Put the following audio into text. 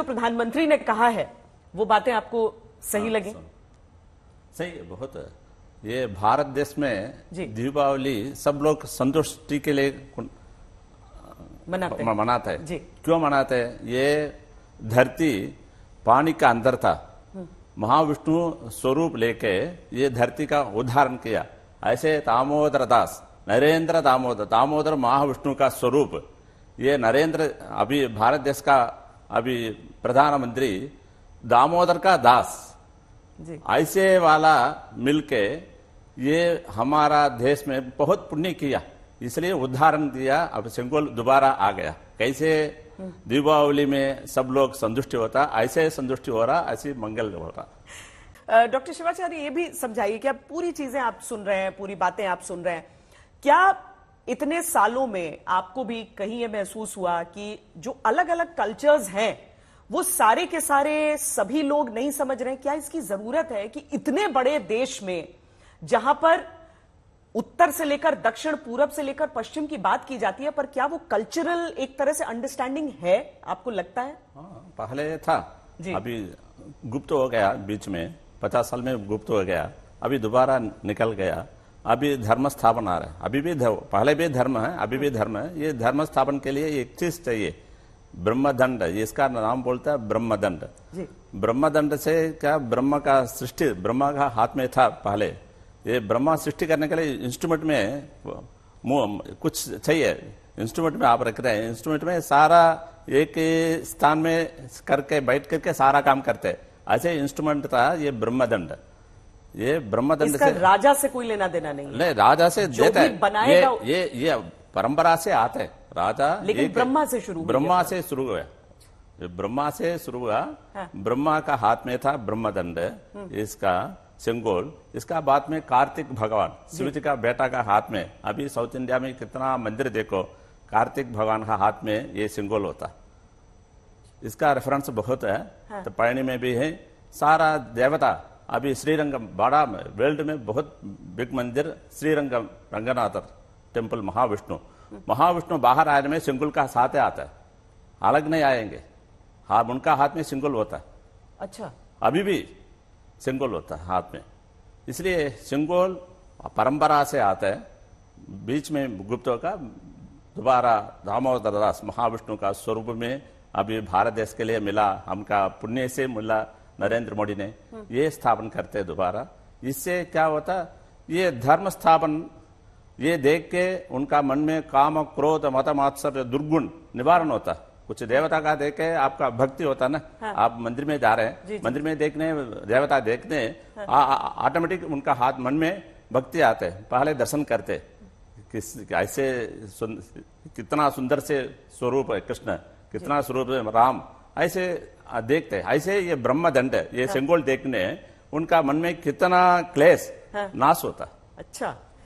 जो प्रधानमंत्री ने कहा है वो बातें आपको सही हाँ, लगी सही है बहुत ये भारत देश में दीपावली सब लोग संतुष्टि के लिए मनाते हैं मनाते हैं क्यों मनाते हैं ये धरती पानी का अंदर था हम्म। महाविष्णु स्वरूप लेके ये धरती का उदाहरण किया ऐसे दामोदर दास नरेंद्र दामोदर दामोदर महाविष्णु का स्वरूप ये नरेंद्र अभी भारत देश का अभी प्रधानमंत्री दामोदर का दास ऐसे वाला मिलके ये हमारा देश में बहुत पुण्य किया इसलिए उदाहरण दिया अब सिंगोल दोबारा आ गया कैसे हम्म। दीपावली में सब लोग संतुष्ट होता ऐसे संतुष्ट हो रहा ऐसे मंगल हो रहा डॉक्टर शिवाचार्य ये भी समझाइए कि अब पूरी चीजें आप सुन रहे हैं पूरी बातें आप सुन रहे हैं क्या इतने सालों में आपको भी कहीं ये महसूस हुआ कि जो अलग अलग कल्चर्स हैं वो सारे के सारे सभी लोग नहीं समझ रहे क्या इसकी जरूरत है कि इतने बड़े देश में जहां पर उत्तर से लेकर दक्षिण पूरब से लेकर पश्चिम की बात की जाती है पर क्या वो कल्चरल एक तरह से अंडरस्टैंडिंग है आपको लगता है हाँ, पहले था जी अभी गुप्त हो गया बीच में पचास साल में गुप्त हो गया अभी दोबारा निकल गया अभी धर्म स्थापन आ रहा है अभी भी धर्म पहले भी धर्म है अभी भी धर्म है ये धर्म स्थापन के लिए एक चीज चाहिए ब्रह्मदंड इसका नाम बोलता है ब्रह्मदंड ब्रह्मदंड से क्या ब्रह्म का सृष्टि ब्रह्म का हाथ में था पहले ये ब्रह्म सृष्टि करने के लिए इंस्ट्रूमेंट में कुछ चाहिए इंस्ट्रूमेंट में आप रख रहे हैं इंस्ट्रूमेंट में सारा एक स्थान में करके बैठ करके सारा काम करते ऐसे इंस्ट्रूमेंट था ये ब्रह्मदंड ये ब्रह्मदंड से राजा से कोई लेना देना नहीं नहीं राजा से देता है बनाएगा ये, ये ये परंपरा से आते है राजा लेकिन ब्रह्मा से शुरू ब्रह्मा से शुरू हुआ ब्रह्मा से शुरू हुआ हाँ। ब्रह्मा का हाथ में था ब्रह्मदंड हम्म। इसका सिंगोल इसका बाद में कार्तिक भगवान जी का बेटा का हाथ में अभी साउथ इंडिया में कितना मंदिर देखो कार्तिक भगवान का हाथ में ये सिंगोल होता इसका रेफरेंस बहुत है हाँ। तो पैणी में भी है सारा देवता अभी श्रीरंगम बाड़ा में वर्ल्ड में बहुत बिग मंदिर श्रीरंगम रंगनाथर टेम्पल महाविष्णु महाविष्णु बाहर आने में सिंगुल का साथ आता है अलग नहीं आएंगे हाँ उनका हाथ में सिंगुल होता है अच्छा अभी भी सिंगुल होता है हाथ में इसलिए सिंगुल परंपरा से आता है बीच में गुप्तों का दोबारा दामोदर दास महाविष्णु का स्वरूप में अभी भारत देश के लिए मिला हमका पुण्य से मिला नरेंद्र मोदी ने ये स्थापन करते दोबारा इससे क्या होता ये धर्म स्थापन ये देख के उनका मन में काम क्रोध मत मतमात्सव दुर्गुण निवारण होता कुछ देवता का के आपका भक्ति होता ना हाँ। आप मंदिर में जा रहे हैं मंदिर में देखने देवता देखने ऑटोमेटिक हाँ। उनका हाथ मन में भक्ति आते पहले दर्शन करते किस ऐसे सुन, कितना सुंदर से स्वरूप है कृष्ण कितना स्वरूप है राम ऐसे देखते हैं ऐसे ये ब्रह्म दंड ये हाँ। सेंगोल देखने उनका मन में कितना क्लेश हाँ। नाश होता अच्छा